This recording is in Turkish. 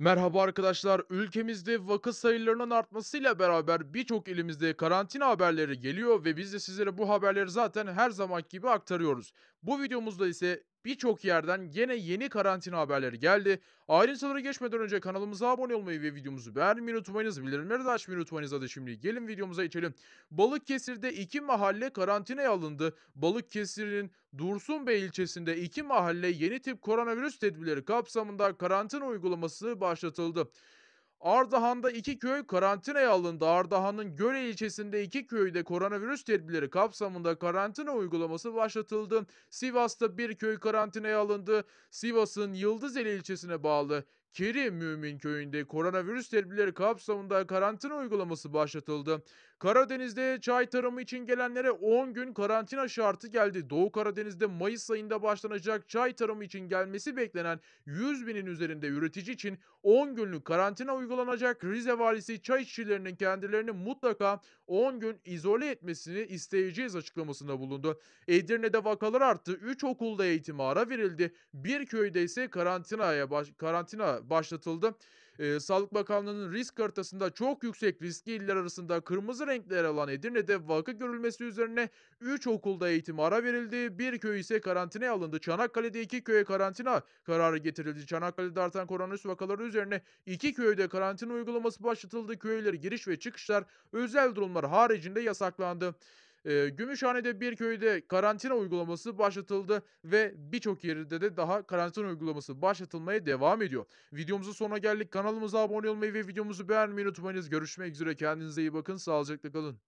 Merhaba arkadaşlar. Ülkemizde vaka sayılarının artmasıyla beraber birçok ilimizde karantina haberleri geliyor ve biz de sizlere bu haberleri zaten her zaman gibi aktarıyoruz. Bu videomuzda ise Birçok yerden gene yeni karantina haberleri geldi. Ayrıntılara geçmeden önce kanalımıza abone olmayı ve videomuzu beğenmeyi unutmayınız. Bildirimleri de açmayı unutmayınız. Hadi şimdi gelin videomuza geçelim. Balıkesir'de iki mahalle karantinaya alındı. Balıkesir'in Dursunbey ilçesinde iki mahalle yeni tip koronavirüs tedbirleri kapsamında karantina uygulaması başlatıldı. Ardahan'da iki köy karantinaya alındı. Ardahan'ın Göre ilçesinde iki köyde koronavirüs tedbirleri kapsamında karantina uygulaması başlatıldı. Sivas'ta bir köy karantinaya alındı. Sivas'ın Yıldızeli ilçesine bağlı Keri Mümin Köyü'nde koronavirüs tedbirleri kapsamında karantina uygulaması başlatıldı. Karadeniz'de çay tarımı için gelenlere 10 gün karantina şartı geldi. Doğu Karadeniz'de Mayıs ayında başlanacak çay tarımı için gelmesi beklenen 100 binin üzerinde üretici için 10 günlük karantina uygulanacak. Rize valisi çay işçilerinin kendilerini mutlaka 10 gün izole etmesini isteyeceğiz açıklamasında bulundu. Edirne'de vakalar arttı. 3 okulda eğitime ara verildi. Bir köyde ise karantinaya baş... karantina başlatıldı. Ee, Sağlık Bakanlığı'nın risk haritasında çok yüksek riskli iller arasında kırmızı renkler alan Edirne'de vaka görülmesi üzerine 3 okulda eğitim ara verildi. Bir köy ise karantinaya alındı. Çanakkale'de 2 köye karantina kararı getirildi. Çanakkale'de artan koronavirüs vakaları üzerine 2 köyde karantina uygulaması başlatıldı. Köylere giriş ve çıkışlar özel durumlar haricinde yasaklandı. E, Gümüşhane'de bir köyde karantina uygulaması başlatıldı ve birçok yerde de daha karantina uygulaması başlatılmaya devam ediyor. Videomuzun sonuna geldik. Kanalımıza abone olmayı ve videomuzu beğenmeyi unutmayınız. Görüşmek üzere. Kendinize iyi bakın. Sağlıcakla kalın.